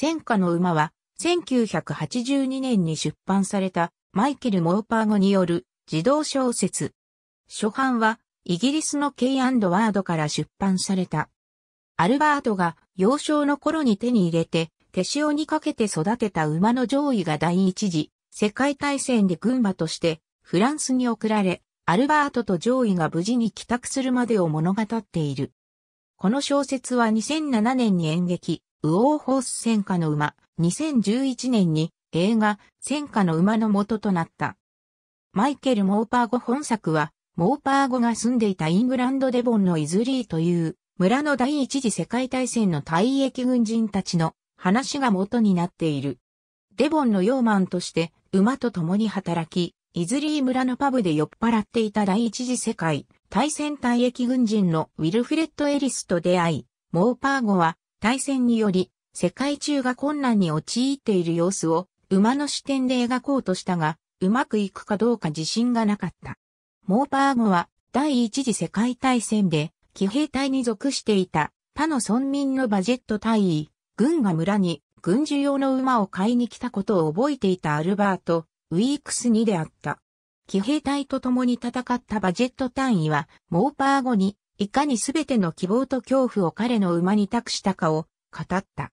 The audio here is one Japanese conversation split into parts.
戦火の馬は、1982年に出版されたマイケル・モーパー語による児童小説。初版はイギリスのケイ・アンド・ワードから出版された。アルバートが幼少の頃に手に入れて手塩にかけて育てた馬の上位が第一次世界大戦で群馬としてフランスに送られ、アルバートと上位が無事に帰宅するまでを物語っている。この小説は2007年に演劇、ウオーホース戦火の馬、2011年に映画戦火の馬の元となった。マイケル・モーパーゴ本作は、モーパーゴが住んでいたイングランドデボンのイズリーという村の第一次世界大戦の退役軍人たちの話が元になっている。デボンのヨーマンとして馬と共に働き、イズリー村のパブで酔っ払っていた第一次世界大戦退役軍人のウィルフレッド・エリスと出会い、モーパーゴは対戦により、世界中が困難に陥っている様子を、馬の視点で描こうとしたが、うまくいくかどうか自信がなかった。モーパーゴは、第一次世界大戦で、騎兵隊に属していた、他の村民のバジェット隊員、軍が村に、軍需用の馬を買いに来たことを覚えていたアルバート、ウィークスに出会った。騎兵隊と共に戦ったバジェット単位は、モーパー後にいかにすべての希望と恐怖を彼の馬に託したかを語った。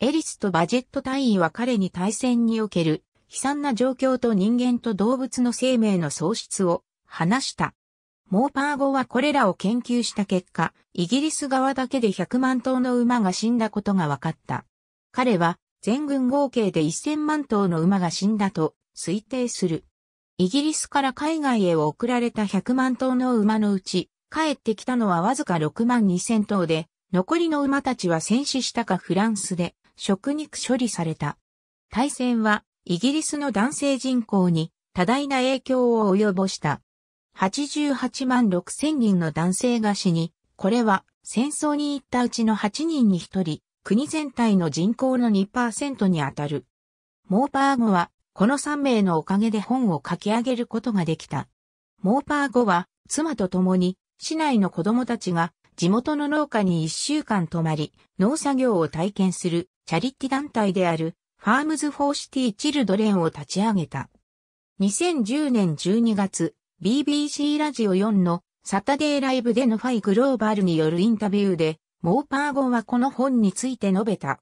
エリスとバジェット隊員は彼に対戦における悲惨な状況と人間と動物の生命の喪失を話した。モーパー語はこれらを研究した結果、イギリス側だけで100万頭の馬が死んだことが分かった。彼は全軍合計で1000万頭の馬が死んだと推定する。イギリスから海外へ送られた100万頭の馬のうち帰ってきたのはわずか6万2千頭で、残りの馬たちは戦死したかフランスで食肉処理された。大戦はイギリスの男性人口に多大な影響を及ぼした。88万6千人の男性が死に、これは戦争に行ったうちの8人に1人、国全体の人口の2%にあたる。モーパー語は、この3名のおかげで本を書き上げることができた。モーパー語は、妻と共に市内の子供たちが地元の農家に一週間泊まり、農作業を体験するチャリティ団体であるファームズ・フォー・シティ・チルドレンを立ち上げた。2010年12月、BBC ラジオ4のサタデーライブでのファイグローバルによるインタビューで、モーパーゴンはこの本について述べた。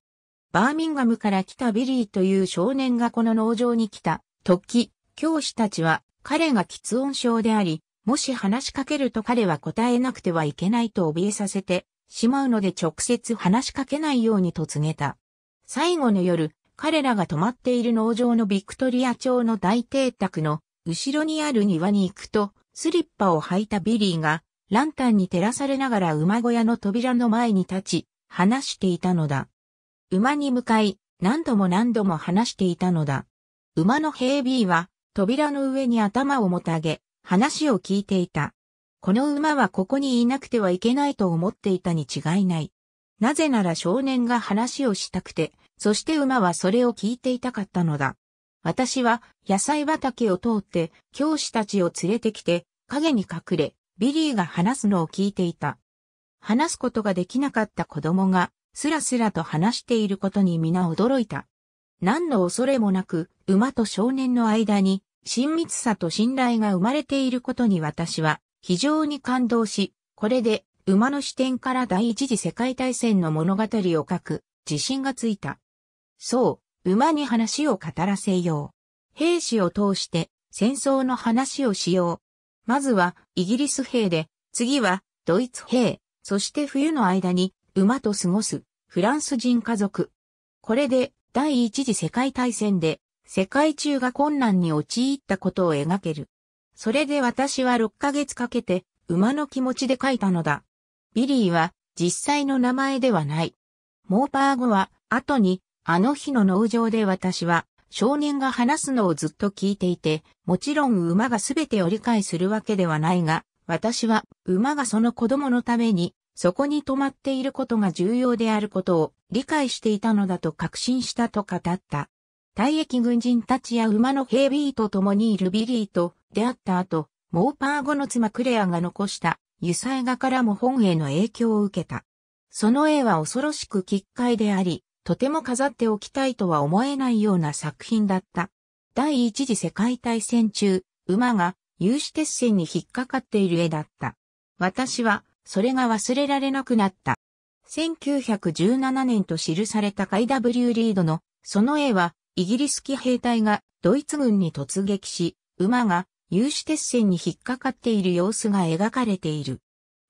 バーミンガムから来たビリーという少年がこの農場に来た時、教師たちは彼が喫音症であり、もし話しかけると彼は答えなくてはいけないと怯えさせてしまうので直接話しかけないようにと告げた。最後の夜、彼らが泊まっている農場のビクトリア町の大邸宅の後ろにある庭に行くと、スリッパを履いたビリーがランタンに照らされながら馬小屋の扉の前に立ち、話していたのだ。馬に向かい、何度も何度も話していたのだ。馬のヘイビーは、扉の上に頭をもたげ、話を聞いていた。この馬はここにいなくてはいけないと思っていたに違いない。なぜなら少年が話をしたくて、そして馬はそれを聞いていたかったのだ。私は野菜畑を通って教師たちを連れてきて影に隠れ、ビリーが話すのを聞いていた。話すことができなかった子供がすらすらと話していることに皆驚いた。何の恐れもなく馬と少年の間に親密さと信頼が生まれていることに私は非常に感動し、これで馬の視点から第一次世界大戦の物語を書く自信がついた。そう、馬に話を語らせよう。兵士を通して戦争の話をしよう。まずはイギリス兵で、次はドイツ兵、そして冬の間に馬と過ごすフランス人家族。これで第一次世界大戦で世界中が困難に陥ったことを描ける。それで私は6ヶ月かけて馬の気持ちで書いたのだ。ビリーは実際の名前ではない。モーパー語は後にあの日の農場で私は少年が話すのをずっと聞いていて、もちろん馬が全てを理解するわけではないが、私は馬がその子供のためにそこに止まっていることが重要であることを理解していたのだと確信したと語った。退役軍人たちや馬の兵ーと共にいるビリーと出会った後、モーパー後の妻クレアが残した油彩画からも本への影響を受けた。その絵は恐ろしく奇怪であり、とても飾っておきたいとは思えないような作品だった。第一次世界大戦中、馬が有刺鉄線に引っかかっている絵だった。私は、それが忘れられなくなった。1917年と記されたカイ W リードの、その絵は、イギリス騎兵隊がドイツ軍に突撃し、馬が有刺鉄線に引っかかっている様子が描かれている。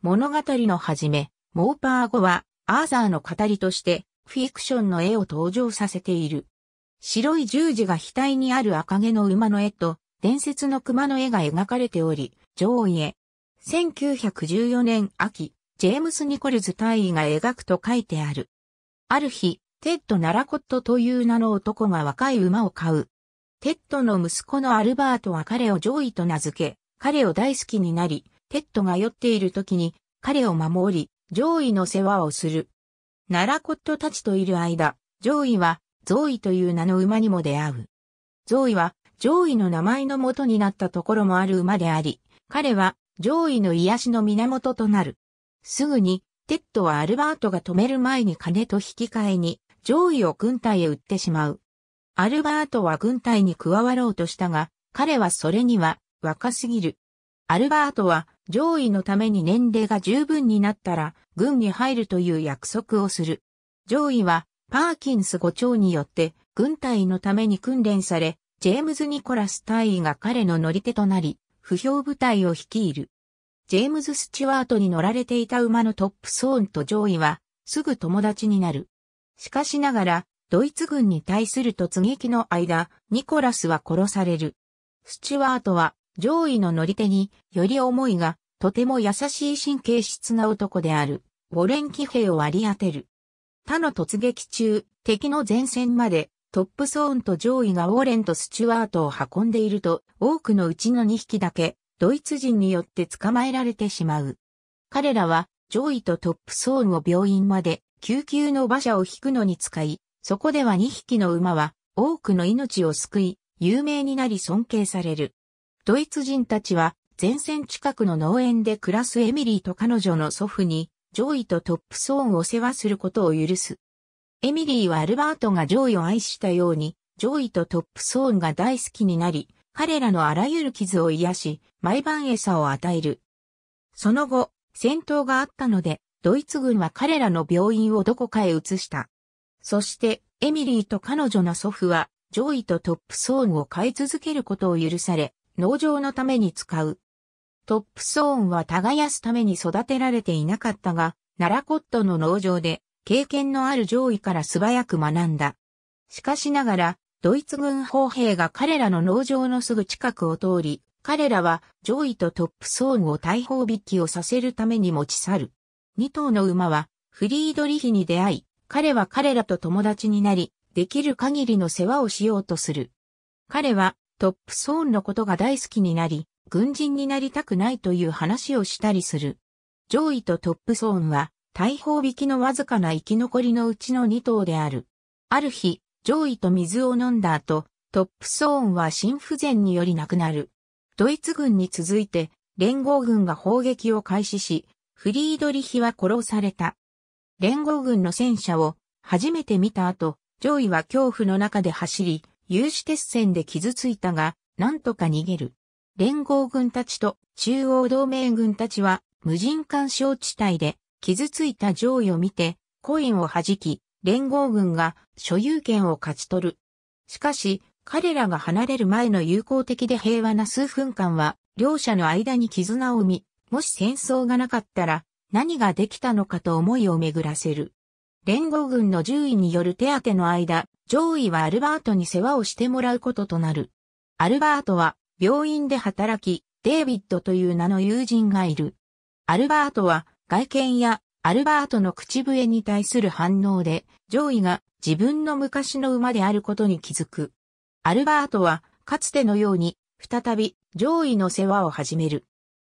物語の始め、モーパー語はアーザーの語りとしてフィクションの絵を登場させている。白い十字が額にある赤毛の馬の絵と伝説の熊の絵が描かれており、上位1914年秋、ジェームス・ニコルズ大尉が描くと書いてある。ある日、テッド・ナラコットという名の男が若い馬を飼う。テッドの息子のアルバートは彼を上位と名付け、彼を大好きになり、テッドが酔っている時に彼を守り、上位の世話をする。ナラコットたちといる間、上位は上位という名の馬にも出会う。上位は上位の名前の元になったところもある馬であり、彼は上位の癒しの源となる。すぐに、テッドはアルバートが止める前に金と引き換えに、上位を軍隊へ売ってしまう。アルバートは軍隊に加わろうとしたが、彼はそれには若すぎる。アルバートは上位のために年齢が十分になったら軍に入るという約束をする。上位はパーキンス5長によって軍隊のために訓練され、ジェームズ・ニコラス大尉が彼の乗り手となり、不評部隊を率いる。ジェームズ・スチュワートに乗られていた馬のトップソーンと上位はすぐ友達になる。しかしながら、ドイツ軍に対する突撃の間、ニコラスは殺される。スチュワートは、上位の乗り手に、より思いが、とても優しい神経質な男である、ウォレン騎兵を割り当てる。他の突撃中、敵の前線まで、トップソーンと上位がウォレンとスチュワートを運んでいると、多くのうちの2匹だけ、ドイツ人によって捕まえられてしまう。彼らは、上位とトップソーンを病院まで救急の馬車を引くのに使い、そこでは2匹の馬は多くの命を救い、有名になり尊敬される。ドイツ人たちは前線近くの農園で暮らすエミリーと彼女の祖父に上位とトップソーンを世話することを許す。エミリーはアルバートが上位を愛したように、上位とトップソーンが大好きになり、彼らのあらゆる傷を癒し、毎晩餌を与える。その後、戦闘があったので、ドイツ軍は彼らの病院をどこかへ移した。そして、エミリーと彼女の祖父は、上位とトップソーンを買い続けることを許され、農場のために使う。トップソーンは耕すために育てられていなかったが、ナラコットの農場で、経験のある上位から素早く学んだ。しかしながら、ドイツ軍砲兵が彼らの農場のすぐ近くを通り、彼らは上位とトップソーンを大砲引きをさせるために持ち去る。2頭の馬はフリードリヒに出会い、彼は彼らと友達になり、できる限りの世話をしようとする。彼はトップソーンのことが大好きになり、軍人になりたくないという話をしたりする。上位とトップソーンは、大砲引きのわずかな生き残りのうちの2頭である。ある日、上位と水を飲んだ後、トップソーンは心不全により亡くなる。ドイツ軍に続いて、連合軍が砲撃を開始し、フリードリヒは殺された。連合軍の戦車を初めて見た後、上位は恐怖の中で走り、有刺鉄線で傷ついたが、なんとか逃げる。連合軍たちと中央同盟軍たちは無人干渉地帯で傷ついた上位を見てコインを弾き、連合軍が所有権を勝ち取る。しかし、彼らが離れる前の友好的で平和な数分間は、両者の間に絆を生み、もし戦争がなかったら何ができたのかと思いを巡らせる。連合軍の獣医による手当ての間、上位はアルバートに世話をしてもらうこととなる。アルバートは病院で働き、デイビッドという名の友人がいる。アルバートは外見やアルバートの口笛に対する反応で、上位が自分の昔の馬であることに気づく。アルバートはかつてのように再び上位の世話を始める。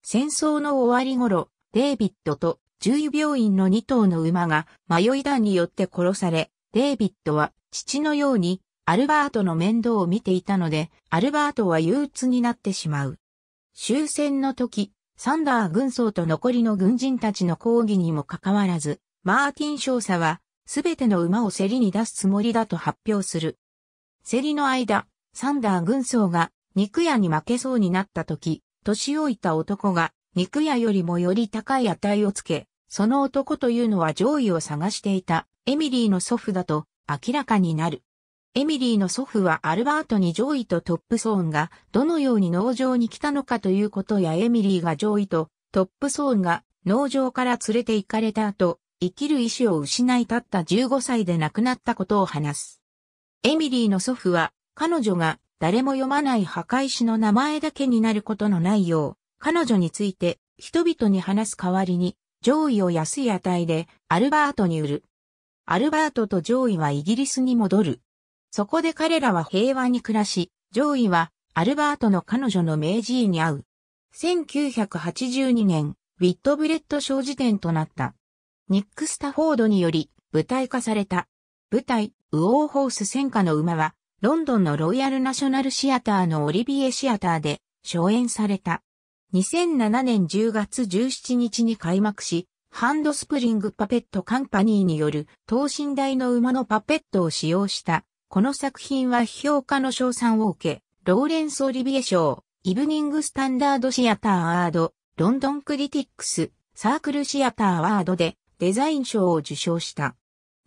戦争の終わり頃、デイビッドと獣医病院の2頭の馬が迷い団によって殺され、デイビッドは父のようにアルバートの面倒を見ていたので、アルバートは憂鬱になってしまう。終戦の時、サンダー軍曹と残りの軍人たちの抗議にもかかわらず、マーティン少佐は、すべての馬を競りに出すつもりだと発表する。競りの間、サンダー軍曹が肉屋に負けそうになった時、年老いた男が肉屋よりもより高い値をつけ、その男というのは上位を探していたエミリーの祖父だと明らかになる。エミリーの祖父はアルバートに上位とトップソーンがどのように農場に来たのかということやエミリーが上位とトップソーンが農場から連れて行かれた後、生きる意志を失いたった15歳で亡くなったことを話す。エミリーの祖父は彼女が誰も読まない墓石の名前だけになることのないよう、彼女について人々に話す代わりに、上位を安い値でアルバートに売る。アルバートと上位はイギリスに戻る。そこで彼らは平和に暮らし、上位はアルバートの彼女の名人に会う。1982年、ウィットブレッド商辞典となった。ニック・スタフォードにより舞台化された。舞台、ウォーホース戦火の馬はロンドンのロイヤルナショナルシアターのオリビエシアターで初演された。2007年10月17日に開幕し、ハンドスプリングパペットカンパニーによる等身大の馬のパペットを使用した。この作品は評価の賞賛を受け、ローレンス・オリビエ賞、イブニング・スタンダード・シアター・アワード、ロンドン・クリティックス、サークル・シアター・アワードでデザイン賞を受賞した。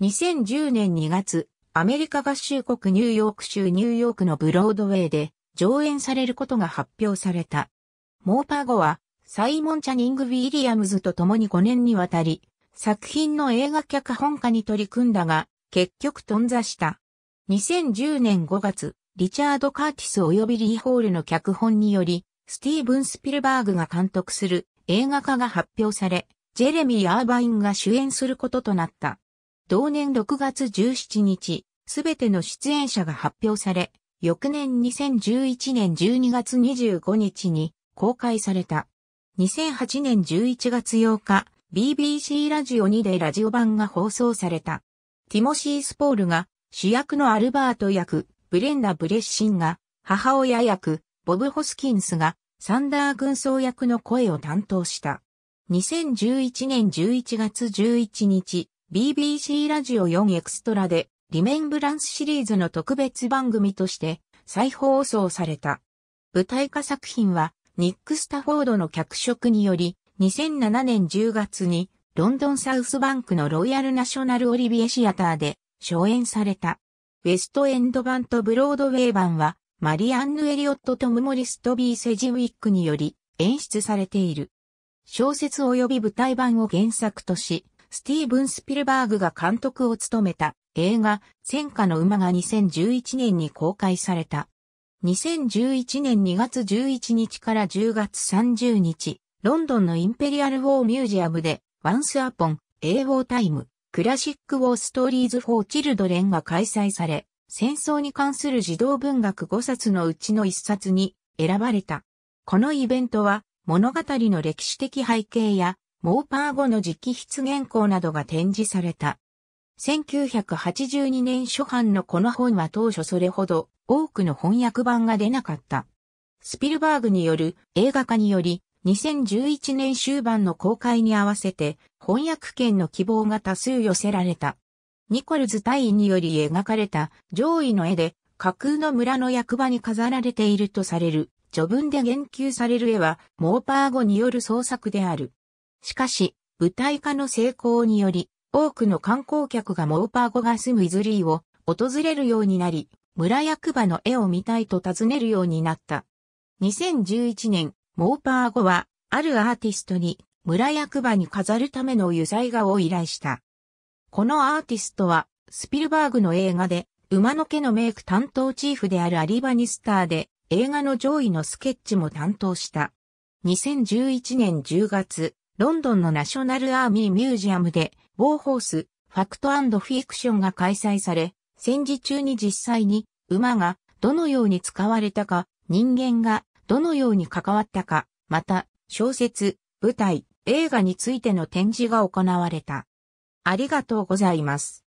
2010年2月、アメリカ合衆国ニューヨーク州ニューヨークのブロードウェイで上演されることが発表された。モーパー後はサイモン・チャニング・ウィリアムズと共に5年にわたり作品の映画脚本家に取り組んだが結局頓挫した。2010年5月、リチャード・カーティス及びリー・ホールの脚本によりスティーブン・スピルバーグが監督する映画化が発表され、ジェレミー・アーバインが主演することとなった。同年6月17日、すべての出演者が発表され、翌年2011年12月25日に公開された。2008年11月8日、BBC ラジオ2でラジオ版が放送された。ティモシー・スポールが主役のアルバート役、ブレンダ・ブレッシンが母親役、ボブ・ホスキンスがサンダー軍曹役の声を担当した。2011年11月11日、BBC ラジオ4エクストラで、リメンブランスシリーズの特別番組として再放送された。舞台化作品は、ニック・スタフォードの脚色により、2007年10月に、ロンドンサウスバンクのロイヤルナショナルオリビエシアターで、初演された。ウェストエンド版とブロードウェイ版は、マリアンヌ・エリオット・トム・モリス・トビー・セジウィックにより演出されている。小説及び舞台版を原作とし、スティーブン・スピルバーグが監督を務めた映画、戦火の馬が2011年に公開された。2011年2月11日から10月30日、ロンドンのインペリアル・ウォー・ミュージアムで、ワンス・アポン・英語 a イム、クラシック・ウォー・ストーリーズ・フォー・チルドレンが開催され、戦争に関する児童文学5冊のうちの1冊に選ばれた。このイベントは、物語の歴史的背景やモーパー後の直筆原稿などが展示された。1982年初版のこの本は当初それほど多くの翻訳版が出なかった。スピルバーグによる映画化により2011年終盤の公開に合わせて翻訳権の希望が多数寄せられた。ニコルズ隊員により描かれた上位の絵で架空の村の役場に飾られているとされる序文で言及される絵はモーパー語による創作である。しかし、舞台化の成功により、多くの観光客がモーパー語が住むイズリーを訪れるようになり、村役場の絵を見たいと尋ねるようになった。2011年、モーパー語は、あるアーティストに村役場に飾るための油彩画を依頼した。このアーティストは、スピルバーグの映画で、馬の毛のメイク担当チーフであるアリバニスターで、映画の上位のスケッチも担当した。2011年10月、ロンドンのナショナルアーミーミュージアムで、ボーホース、ファクトフィクションが開催され、戦時中に実際に馬がどのように使われたか、人間がどのように関わったか、また小説、舞台、映画についての展示が行われた。ありがとうございます。